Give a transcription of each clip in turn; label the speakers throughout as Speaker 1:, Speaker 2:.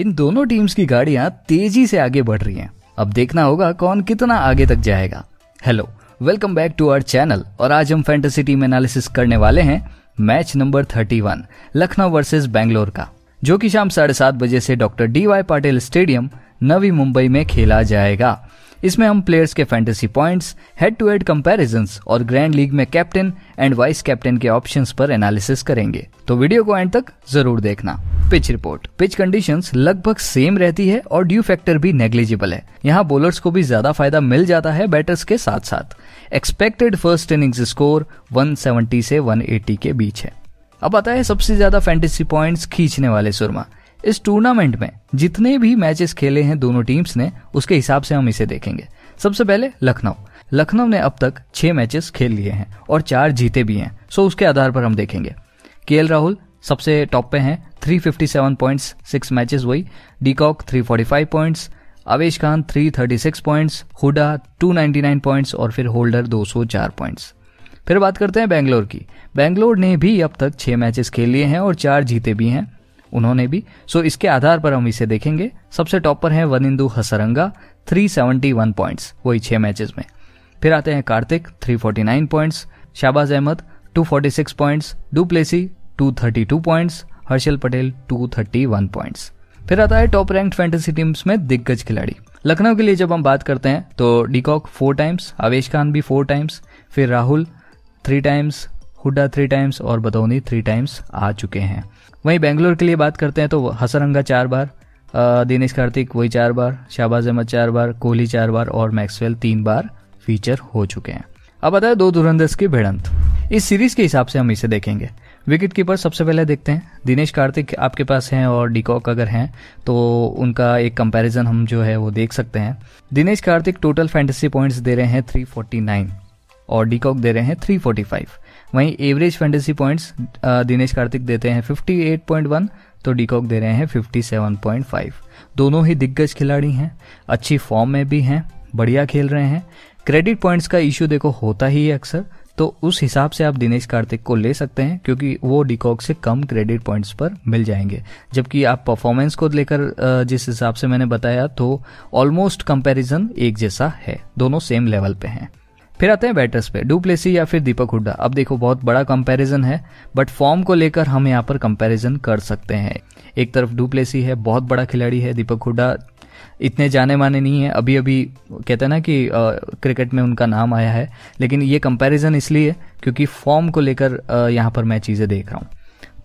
Speaker 1: इन दोनों टीम्स की गाड़ियां तेजी से आगे बढ़ रही हैं अब देखना होगा कौन कितना आगे तक जाएगा hello welcome back to our channel और आज हम फैंटेसी टीम एनालिसिस करने वाले हैं match number 31 Lucknow versus Bangalore का जो कि शाम साढ़े सात बजे से doctor D Y Patil stadium Navi Mumbai में खेला जाएगा इसमें हम प्लेयर्स के fantasy points head to head comparison और ग्रैंड लीग में कैप्टन एंड वाइस कैप्टन के ऑप्शन पर एनालिसिस करेंगे तो वीडियो को एंड तक जरूर देखना पिच रिपोर्ट पिच कंडीशन लगभग सेम रहती है और ड्यू फैक्टर भी नेग्लिजिबल है यहाँ बोलर्स को भी ज्यादा फायदा मिल जाता है बैटर्स के साथ साथ एक्सपेक्टेड फर्स्ट इनिंग्स स्कोर 170 से 180 के बीच है अब आता है सबसे ज्यादा फैंटेसी पॉइंट्स खींचने वाले सुरमा इस टूर्नामेंट में जितने भी मैचेस खेले हैं दोनों टीम्स ने उसके हिसाब से हम इसे देखेंगे सबसे पहले लखनऊ लखनऊ ने अब तक छह मैचेस खेल लिए हैं और चार जीते भी हैं सो उसके आधार पर हम देखेंगे के राहुल सबसे टॉप पे हैं 357 पॉइंट्स सिक्स मैचेस वही de Kock 345 points Avesh Khan 336 points Hooda 299 points और फिर होल्डर 204 पॉइंट्स फिर बात करते हैं बैंगलोर की बैंगलोर ने भी अब तक छह मैचेस खेल लिए हैं और चार जीते भी हैं उन्होंने भी सो so इसके आधार पर हम इसे देखेंगे सबसे टॉप पर है वनिंदु हसरंगा 371 पॉइंट्स वही छः मैचेस में फिर आते हैं Karthik 349 points Shahbaz Ahmed 246 points du Plessis 232 points Harshal Patel 231 points फिर आता है टॉप रैंक्ड फैंटेसी टीम्स में दिग्गज खिलाड़ी लखनऊ के लिए जब हम बात करते हैं तो डिकॉक फोर टाइम्स आवेश खान भी फोर टाइम्स फिर Rahul three times Hooda three times और बदौनी थ्री टाइम्स आ चुके हैं वहीं बेंगलोर के लिए बात करते हैं तो हसरंगा चार बार दिनेश कार्तिक वही चार बार शाहबाज अहमद चार बार कोहली चार बार और मैक्सवेल तीन बार फीचर हो चुके हैं अब आता है दो धुरंधर्स की भिड़ंत इस सीरीज के हिसाब से हम इसे देखेंगे विकेट कीपर सबसे पहले देखते हैं दिनेश कार्तिक आपके पास हैं और डिकॉक अगर हैं तो उनका एक कंपैरिजन हम जो है वो देख सकते हैं Dinesh Karthik total fantasy points दे रहे हैं 349 और डिकॉक दे रहे हैं 345 वहीं average fantasy points Dinesh Karthik देते हैं 58.1 तो डीकॉक दे रहे हैं 57.5 दोनों ही दिग्गज खिलाड़ी हैं अच्छी फॉर्म में भी हैं बढ़िया खेल रहे हैं क्रेडिट पॉइंट्स का इश्यू देखो होता ही है अक्सर तो उस हिसाब से आप दिनेश कार्तिक को ले सकते हैं क्योंकि वो डिकॉक से कम क्रेडिट पॉइंट्स पर मिल जाएंगे जबकि आप परफॉर्मेंस को लेकर जिस हिसाब से मैंने बताया तो ऑलमोस्ट कंपैरिजन एक जैसा है दोनों सेम लेवल पे हैं फिर आते हैं बैटर्स पे डुप्लेसी या फिर दीपक हुड्डा अब देखो बहुत बड़ा कंपैरिजन है बट फॉर्म को लेकर हम यहाँ पर कंपैरिजन कर सकते हैं एक तरफ डुप्लेसी है बहुत बड़ा खिलाड़ी है दीपक हुड्डा इतने जाने माने नहीं है अभी अभी कहते हैं ना कि आ, क्रिकेट में उनका नाम आया है लेकिन ये कंपैरिजन इसलिए क्योंकि फॉर्म को लेकर यहाँ पर मैं चीज़ें देख रहा हूँ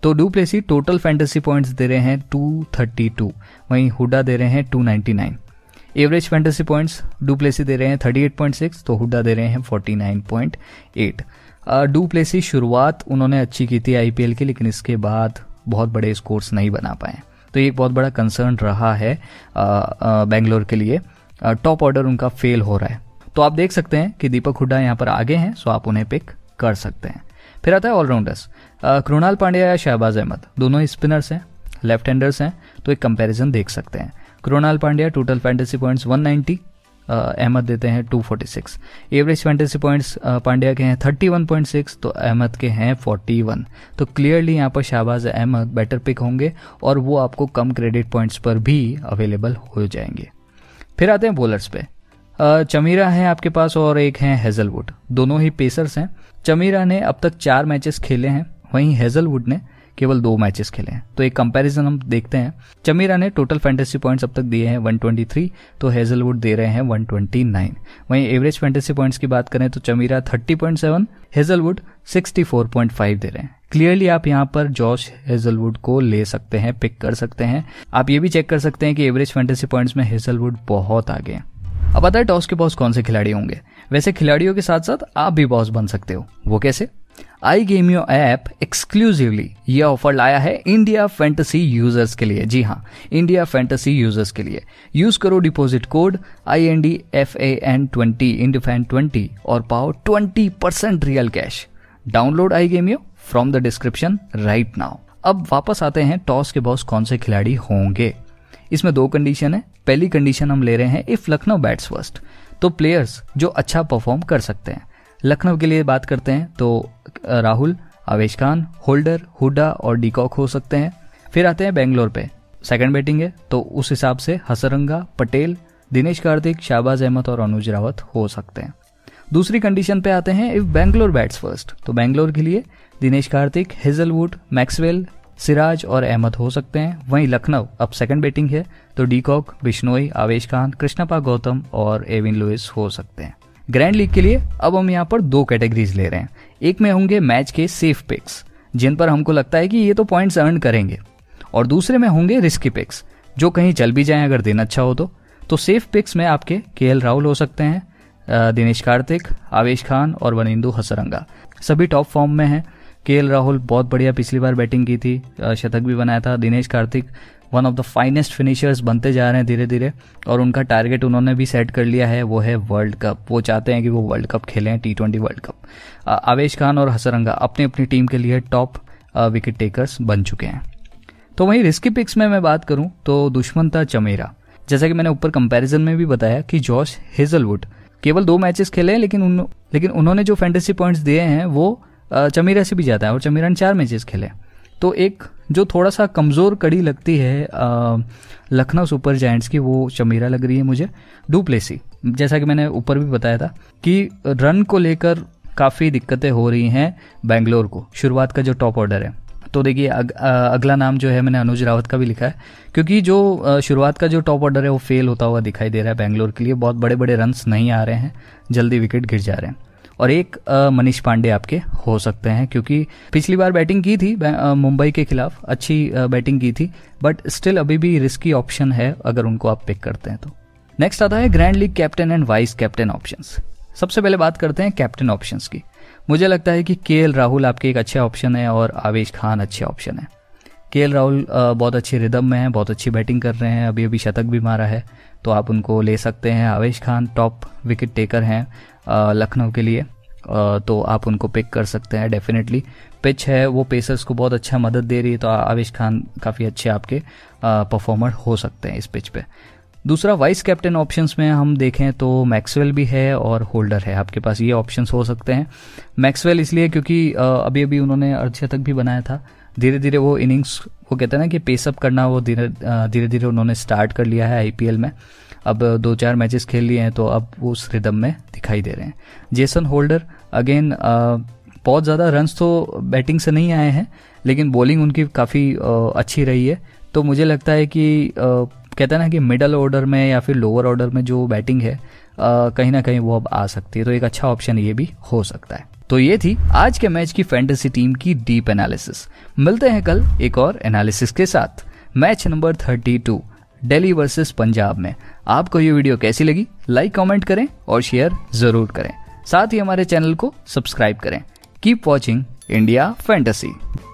Speaker 1: तो डू टोटल फैंटेसी पॉइंट्स दे रहे हैं 232 वहीं हुडा दे रहे हैं 299 average fantasy points du Plessis दे रहे हैं 38.6 तो हुडा दे रहे हैं 49.8 डू प्लेसी शुरुआत उन्होंने अच्छी की थी आईपीएल की लेकिन इसके बाद बहुत बड़े स्कोर्स नहीं बना पाए तो एक बहुत बड़ा कंसर्न रहा है बेंगलोर के लिए टॉप ऑर्डर उनका फेल हो रहा है तो आप देख सकते हैं कि दीपक हुड्डा यहाँ पर आगे हैं सो आप उन्हें पिक कर सकते हैं फिर आता है ऑलराउंडर्स कृणाल पांड्या या शहबाज अहमद दोनों स्पिनर्स हैं लेफ्ट हैंडर्स हैं तो एक कंपैरिजन देख सकते हैं Krunal Pandya total fantasy points 190 Ahmed देते हैं 246 एवरेज फैंटेसी पॉइंट्स पांड्या के हैं 31.6 तो अहमद के हैं 41 तो क्लियरली यहाँ पर शाहबाज अहमद बेटर पिक होंगे और वो आपको कम क्रेडिट पॉइंट्स पर भी अवेलेबल हो जाएंगे फिर आते हैं बॉलर्स पे चमीरा है आपके पास और एक है हेजलवुड दोनों ही पेसर्स हैं चमीरा ने अब तक चार मैचेस खेले हैं वहीं हेजलवुड ने केवल दो मैचेस खेले हैं तो एक कंपैरिजन हम देखते हैं चमीरा ने टोटल फैंटेसी पॉइंट्स अब तक दिए हैं 123 तो हेजलवुड दे रहे हैं 129 वहीं एवरेज फैंटेसी पॉइंट्स की बात करें तो चमीरा 30.7 हेजलवुड 64.5 दे रहे हैं क्लियरली आप यहाँ पर जॉश हेजलवुड को ले सकते हैं पिक कर सकते हैं आप ये भी चेक कर सकते हैं कि एवरेज फैंटेसी पॉइंट्स में हेजलवुड बहुत आगे हैं अब आता है टॉस के बॉस कौन से खिलाड़ी होंगे वैसे खिलाड़ियों के साथ साथ आप भी बॉस बन सकते हो वो कैसे I game you app exclusively ये ऑफर लाया है इंडिया फैंटेसी यूजर्स के लिए जी हाँ इंडिया फैंटेसी यूजर्स के लिए यूज करो deposit code I N D F A N twenty fan twenty और पाओ twenty percent real cash download I game you from the description right now अब वापस आते हैं टॉस के बॉस कौन से खिलाड़ी होंगे इसमें दो कंडीशन है पहली कंडीशन हम ले रहे हैं इफ लखनऊ बैट्स फर्स्ट तो प्लेयर्स जो अच्छा परफॉर्म कर सकते हैं लखनऊ के लिए बात करते हैं तो राहुल आवेश खान होल्डर हुडा और डीकॉक हो सकते हैं फिर आते हैं बेंगलोर पे सेकंड बैटिंग है तो उस हिसाब से हसरंगा पटेल दिनेश कार्तिक शाहबाज अहमद और अनुज रावत हो सकते हैं दूसरी कंडीशन पे आते हैं इफ बेंगलोर बैट्स फर्स्ट तो बेंगलोर के लिए दिनेश कार्तिक हेजलवुड मैक्सवेल सिराज और अहमद हो सकते हैं वहीं लखनऊ अब सेकंड बैटिंग है तो डीकॉक बिश्नोई आवेश खान कृष्णपा गौतम और एविन लुइस हो सकते हैं ग्रैंड लीग के लिए अब हम यहाँ पर दो कैटेगरीज ले रहे हैं एक में होंगे मैच के सेफ पिक्स जिन पर हमको लगता है कि ये तो पॉइंट्स अर्न करेंगे और दूसरे में होंगे रिस्की पिक्स जो कहीं चल भी जाएं अगर दिन अच्छा हो तो तो सेफ पिक्स में आपके के राहुल हो सकते हैं दिनेश कार्तिक आवेश खान और वनिंदु हसरंगा सभी टॉप फॉर्म में हैं के राहुल बहुत बढ़िया पिछली बार बैटिंग की थी शतक भी बनाया था Dinesh Karthik one of the finest finishers बनते जा रहे हैं धीरे धीरे और उनका टारगेट उन्होंने भी सेट कर लिया है वो है वर्ल्ड कप वो चाहते हैं कि वो वर्ल्ड कप खेलें T twenty world cup Avesh Khan और हसरंगा अपनी अपनी टीम के लिए टॉप विकेट टेकर्स बन चुके हैं तो वहीं रिस्की पिक्स में मैं बात करूं तो दुश्मन था चमेरा जैसा कि मैंने ऊपर कंपैरिजन में भी बताया कि जॉश हेजलवुड केवल दो मैचेस खेले हैं लेकिन उन लेकिन उन्होंने जो फैंटेसी पॉइंट्स दिए हैं वो चमेरा से भी ज़्यादा है और चमेरा ने चार मैचेस खेले हैं तो एक जो थोड़ा सा कमज़ोर कड़ी लगती है लखनऊ सुपर जायंट्स की वो चमीरा लग रही है मुझे डुप्लेसी जैसा कि मैंने ऊपर भी बताया था कि रन को लेकर काफ़ी दिक्कतें हो रही हैं बेंगलोर को शुरुआत का जो टॉप ऑर्डर है तो देखिए अग, अगला नाम जो है मैंने अनुज रावत का भी लिखा है क्योंकि जो शुरुआत का जो टॉप ऑर्डर है वो फेल होता हुआ दिखाई दे रहा है बैंगलोर के लिए बहुत बड़े बड़े रन्स नहीं आ रहे हैं जल्दी विकेट गिर जा रहे हैं और एक मनीष पांडे आपके हो सकते हैं क्योंकि पिछली बार बैटिंग की थी मुंबई के खिलाफ अच्छी बैटिंग की थी बट स्टिल अभी भी रिस्की ऑप्शन है अगर उनको आप पिक करते हैं तो नेक्स्ट आता है grand league captain and vice captain option सबसे पहले बात करते हैं कैप्टन ऑप्शन की मुझे लगता है कि के राहुल आपके एक अच्छे ऑप्शन है और आवेश खान अच्छे ऑप्शन है के राहुल बहुत अच्छे रिदम में है बहुत अच्छी बैटिंग कर रहे हैं अभी अभी शतक भी मारा है तो आप उनको ले सकते हैं आवेश खान टॉप विकेट टेकर हैं लखनऊ के लिए तो आप उनको पिक कर सकते हैं डेफिनेटली पिच है वो पेसर्स को बहुत अच्छा मदद दे रही है तो आवेश खान काफ़ी अच्छे आपके परफॉर्मर हो सकते हैं इस पिच पे दूसरा वाइस कैप्टन ऑप्शंस में हम देखें तो मैक्सवेल भी है और होल्डर है आपके पास ये ऑप्शंस हो सकते हैं मैक्सवेल इसलिए क्योंकि अभी अभी उन्होंने अर्धशतक भी बनाया था धीरे धीरे वो इनिंग्स वो कहते हैं ना कि पेसअप करना वो धीरे धीरे धीरे उन्होंने स्टार्ट कर लिया है आईपीएल में अब दो चार मैचेस खेल लिए हैं तो अब वो उस रिदम में दिखाई दे रहे हैं जेसन होल्डर अगेन बहुत ज़्यादा रन्स तो बैटिंग से नहीं आए हैं लेकिन बॉलिंग उनकी काफ़ी अच्छी रही है तो मुझे लगता है कि कहते हैं ना कि मिडल ऑर्डर में या फिर लोअर ऑर्डर में जो बैटिंग है कहीं ना कहीं वो अब आ सकती है तो एक अच्छा ऑप्शन ये भी हो सकता है तो ये थी आज के मैच की फैंटेसी टीम की डीप एनालिसिस मिलते हैं कल एक और एनालिसिस के साथ match number 32 Delhi versus Punjab में आपको ये वीडियो कैसी लगी लाइक कमेंट करें और शेयर जरूर करें साथ ही हमारे चैनल को सब्सक्राइब करें कीप वॉचिंग इंडिया फैंटेसी